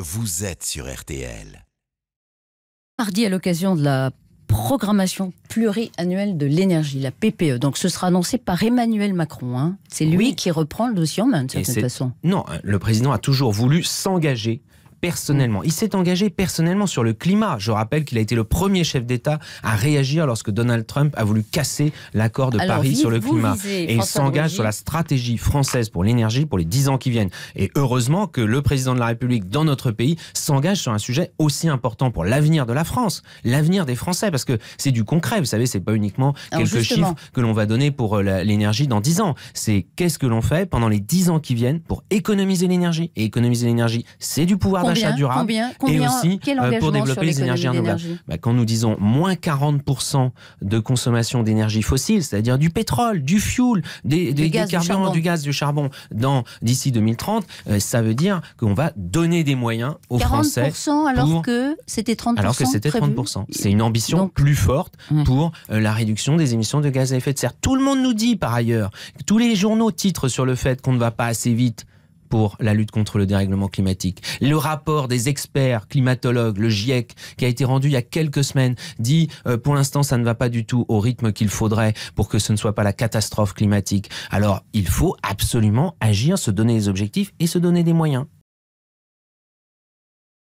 Vous êtes sur RTL. Mardi, à l'occasion de la programmation pluriannuelle de l'énergie, la PPE. Donc ce sera annoncé par Emmanuel Macron. Hein. C'est lui qui reprend le dossier en main, de certaine façon. Non, hein, le président a toujours voulu s'engager personnellement. Il s'est engagé personnellement sur le climat. Je rappelle qu'il a été le premier chef d'État à réagir lorsque Donald Trump a voulu casser l'accord de Paris sur le climat. Et il s'engage sur la stratégie française pour l'énergie pour les dix ans qui viennent. Et heureusement que le président de la République dans notre pays s'engage sur un sujet aussi important pour l'avenir de la France, l'avenir des Français, parce que c'est du concret, vous savez, c'est pas uniquement quelques chiffres que l'on va donner pour euh, l'énergie dans dix ans. C'est qu'est-ce que l'on fait pendant les dix ans qui viennent pour économiser l'énergie. Et économiser l'énergie, c'est du pouvoir combien, combien, Quel aussi euh, pour développer les énergies bah, quand nous disons moins 40% de consommation d'énergie fossile, c'est-à-dire du pétrole, du fioul, des, du, gaz, du charbon, dans d'ici 2030, euh, ça veut dire qu'on va donner des moyens aux Français. 40% alors que c'était 30%. Alors que c'était 30%. C'est une ambition plus forte pour euh, la réduction des émissions de gaz à effet de serre. Tout le monde nous dit par ailleurs, tous les journaux titrent sur le fait qu'on ne va pas assez vite pour la lutte contre le dérèglement climatique. Le rapport des experts climatologues, le GIEC, qui a été rendu il y a quelques semaines, dit euh, pour l'instant ça ne va pas du tout au rythme qu'il faudrait pour que ce ne soit pas la catastrophe climatique. Alors il faut absolument agir, se donner des objectifs et se donner des moyens.